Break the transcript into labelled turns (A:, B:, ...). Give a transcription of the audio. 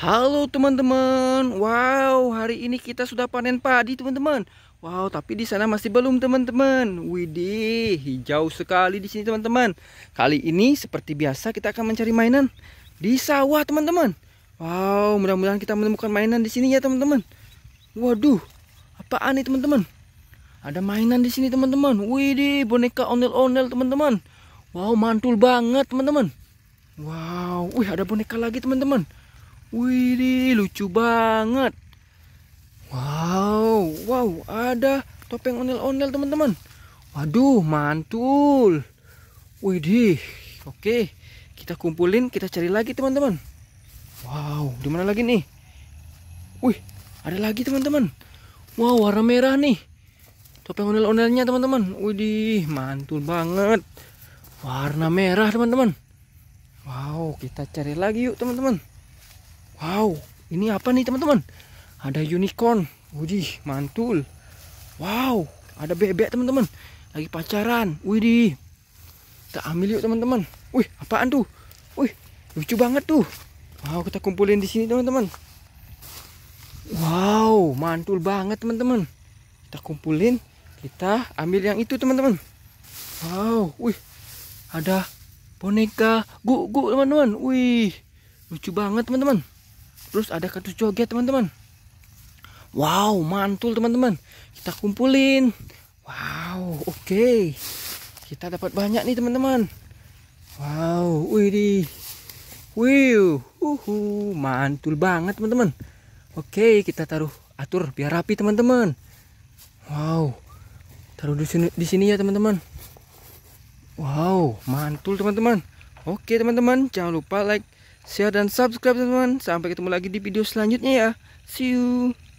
A: Halo teman-teman, wow hari ini kita sudah panen padi teman-teman. Wow, tapi di sana masih belum teman-teman. Widih, hijau sekali di sini teman-teman. Kali ini seperti biasa kita akan mencari mainan di sawah teman-teman. Wow, mudah-mudahan kita menemukan mainan di sini ya teman-teman. Waduh, apaan nih teman-teman? Ada mainan di sini teman-teman. Widih, boneka ondel-ondel teman-teman. Wow, mantul banget teman-teman. Wow, wih ada boneka lagi teman-teman. Wih, lucu banget. Wow, wow, ada topeng onel-onel teman-teman. Waduh, mantul. Widih, oke. Kita kumpulin, kita cari lagi teman-teman. Wow, di mana lagi nih? Wih, ada lagi teman-teman. Wow, warna merah nih. Topeng onel-onelnya teman-teman. Widih, mantul banget. Warna merah teman-teman. Wow, kita cari lagi yuk teman-teman. Wow, ini apa nih teman-teman? Ada unicorn. Wih, mantul. Wow, ada bebek teman-teman. Lagi pacaran. Wih, kita ambil yuk teman-teman. Wih, apaan tuh? Wih, lucu banget tuh. Wow, kita kumpulin di sini teman-teman. Wow, mantul banget teman-teman. Kita kumpulin, kita ambil yang itu teman-teman. Wow, wih, ada boneka gu gu teman-teman. Wih, lucu banget teman-teman. Terus ada kartu joget teman-teman. Wow, mantul teman-teman. Kita kumpulin. Wow, oke. Okay. Kita dapat banyak nih teman-teman. Wow, wih Wih, uhu, mantul banget teman-teman. Oke, kita taruh atur biar rapi teman-teman. Wow, taruh di sini, di sini ya teman-teman. Wow, mantul teman-teman. Oke teman-teman, jangan lupa like, share dan subscribe teman-teman. Sampai ketemu lagi di video selanjutnya ya. See you.